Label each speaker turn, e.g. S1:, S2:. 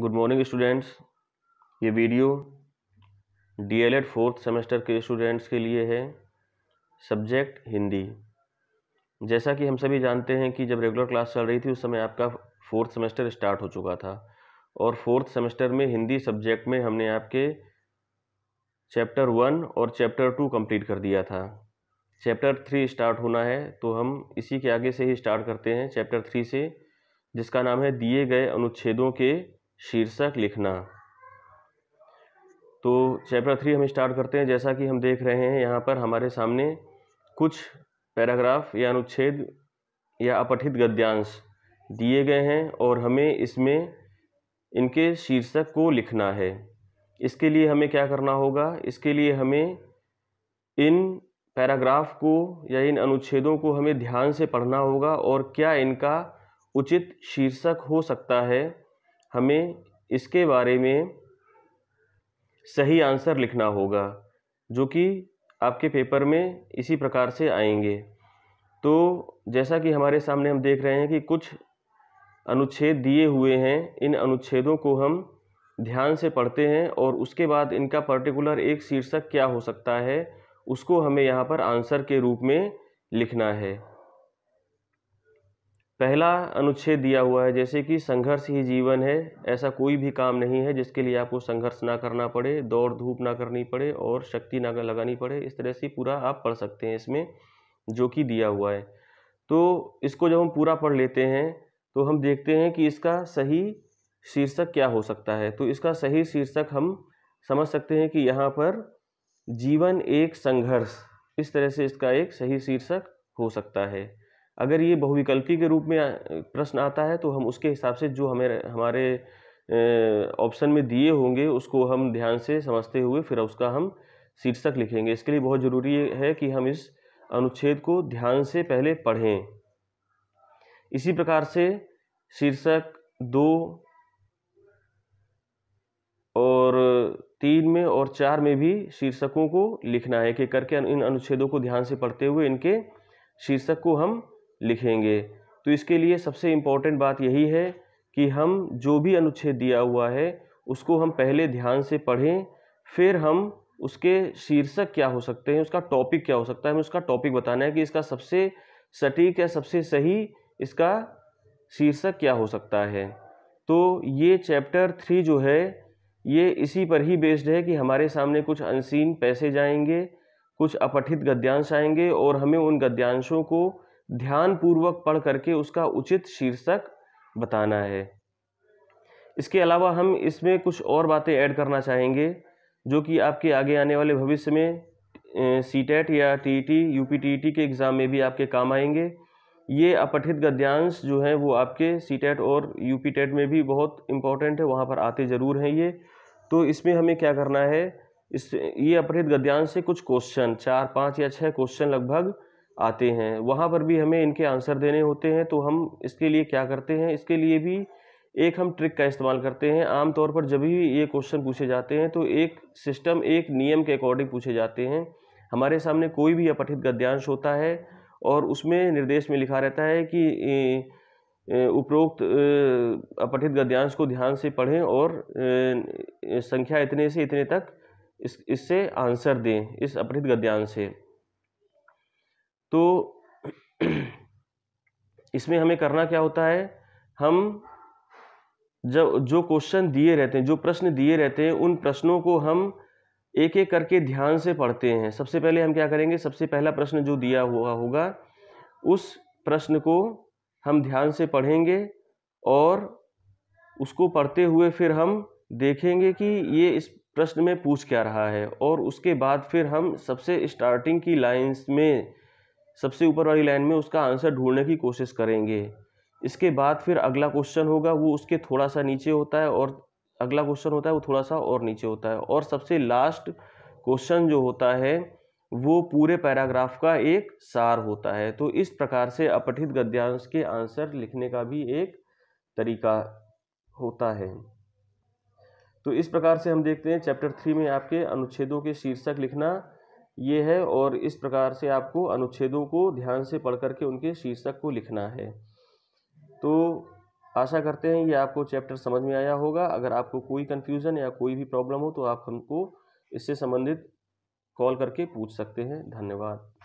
S1: good morning students ये video D Ed fourth semester के students के लिए है सब्जेक्ट हिंदी जैसा कि हम सभी जानते हैं कि जब रेगुलर क्लास चल रही थी उस समय आपका फोर्थ सेमेस्टर स्टार्ट हो चुका था और फोर्थ सेमेस्टर में हिंदी सब्जेक्ट में हमने आपके चैप्टर वन और चैप्टर टू कंप्लीट कर दिया था चैप्टर थ्री स्टार्ट होना है तो हम इसी के आगे से ही स्टार्ट करते हैं चैप्टर थ्री से जिसका नाम है दिए गए अनुच्छेदों के शीर्षक लिखना तो चैप्टर थ्री हम स्टार्ट करते हैं जैसा कि हम देख रहे हैं यहाँ पर हमारे सामने कुछ पैराग्राफ या अनुच्छेद या अपठित गद्यांश दिए गए हैं और हमें इसमें इनके शीर्षक को लिखना है इसके लिए हमें क्या करना होगा इसके लिए हमें इन पैराग्राफ को या इन अनुच्छेदों को हमें ध्यान से पढ़ना होगा और क्या इनका उचित शीर्षक हो सकता है हमें इसके बारे में सही आंसर लिखना होगा जो कि आपके पेपर में इसी प्रकार से आएंगे तो जैसा कि हमारे सामने हम देख रहे हैं कि कुछ अनुच्छेद दिए हुए हैं इन अनुच्छेदों को हम ध्यान से पढ़ते हैं और उसके बाद इनका पर्टिकुलर एक शीर्षक क्या हो सकता है उसको हमें यहाँ पर आंसर के रूप में लिखना है पहला अनुच्छेद दिया हुआ है जैसे कि संघर्ष ही जीवन है ऐसा कोई भी काम नहीं है जिसके लिए आपको संघर्ष ना करना पड़े दौड़ धूप ना करनी पड़े और शक्ति ना लगानी पड़े इस तरह से पूरा आप पढ़ सकते हैं इसमें जो कि दिया हुआ है तो इसको जब हम पूरा पढ़ लेते हैं तो हम देखते हैं कि इसका सही शीर्षक क्या हो सकता है तो इसका सही शीर्षक हम समझ सकते हैं कि यहाँ पर जीवन एक संघर्ष इस तरह से इसका एक सही शीर्षक हो सकता है अगर ये बहुविकल्पी के रूप में प्रश्न आता है तो हम उसके हिसाब से जो हमें हमारे ऑप्शन में दिए होंगे उसको हम ध्यान से समझते हुए फिर उसका हम शीर्षक लिखेंगे इसके लिए बहुत ज़रूरी है कि हम इस अनुच्छेद को ध्यान से पहले पढ़ें इसी प्रकार से शीर्षक दो और तीन में और चार में भी शीर्षकों को लिखना है कि करके इन अनुच्छेदों को ध्यान से पढ़ते हुए इनके शीर्षक को हम लिखेंगे तो इसके लिए सबसे इम्पोर्टेंट बात यही है कि हम जो भी अनुच्छेद दिया हुआ है उसको हम पहले ध्यान से पढ़ें फिर हम उसके शीर्षक क्या हो सकते हैं उसका टॉपिक क्या हो सकता है हमें उसका टॉपिक बताना है कि इसका सबसे सटीक या सबसे सही इसका शीर्षक क्या हो सकता है तो ये चैप्टर थ्री जो है ये इसी पर ही बेस्ड है कि हमारे सामने कुछ अनसीन पैसे जाएंगे कुछ अपठित गद्यांश आएंगे और हमें उन गद्यांशों को ध्यानपूर्वक पढ़ करके उसका उचित शीर्षक बताना है इसके अलावा हम इसमें कुछ और बातें ऐड करना चाहेंगे जो कि आपके आगे आने वाले भविष्य में सी टेट e या T T U P T T के एग्ज़ाम में भी आपके काम आएंगे ये अपठित गद्यांश जो हैं वो आपके सी टेट e और यू पी टेट में भी बहुत इम्पोर्टेंट है वहाँ पर आते ज़रूर हैं ये तो इसमें हमें क्या करना है इस ये अपठित गद्यांश से कुछ क्वेश्चन चार पाँच या छः क्वेश्चन लगभग आते हैं वहाँ पर भी हमें इनके आंसर देने होते हैं तो हम इसके लिए क्या करते हैं इसके लिए भी एक हम ट्रिक का इस्तेमाल करते हैं आमतौर पर जब भी ये क्वेश्चन पूछे जाते हैं तो एक सिस्टम एक नियम के अकॉर्डिंग पूछे जाते हैं हमारे सामने कोई भी अपठित गद्यांश होता है और उसमें निर्देश में लिखा रहता है कि उपरोक्त अपठित गद्यांश को ध्यान से पढ़ें और संख्या इतने से इतने तक इस इससे आंसर दें इस अपठित गद्यांश से तो इसमें हमें करना क्या होता है हम जब जो क्वेश्चन दिए रहते हैं जो प्रश्न दिए रहते हैं उन प्रश्नों को हम एक एक करके ध्यान से पढ़ते हैं सबसे पहले हम क्या करेंगे सबसे पहला प्रश्न जो दिया हुआ होगा उस प्रश्न को हम ध्यान से पढ़ेंगे और उसको पढ़ते हुए फिर हम देखेंगे कि ये इस प्रश्न में पूछ क्या रहा है और उसके बाद फिर हम सबसे स्टार्टिंग की लाइंस में सबसे ऊपर वाली लाइन में उसका आंसर ढूंढने की कोशिश करेंगे इसके बाद फिर अगला क्वेश्चन होगा वो उसके थोड़ा सा नीचे होता है और अगला क्वेश्चन होता है वो थोड़ा सा और नीचे होता है और सबसे लास्ट क्वेश्चन जो होता है वो पूरे पैराग्राफ का एक सार होता है तो इस प्रकार से अपठित गद्यांश के आंसर लिखने का भी एक तरीका होता है तो इस प्रकार से हम देखते हैं चैप्टर थ्री में आपके अनुच्छेदों के शीर्षक लिखना ये है और इस प्रकार से आपको अनुच्छेदों को ध्यान से पढ़ करके उनके शीर्षक को लिखना है तो आशा करते हैं ये आपको चैप्टर समझ में आया होगा अगर आपको कोई कन्फ्यूज़न या कोई भी प्रॉब्लम हो तो आप हमको इससे संबंधित कॉल करके पूछ सकते हैं धन्यवाद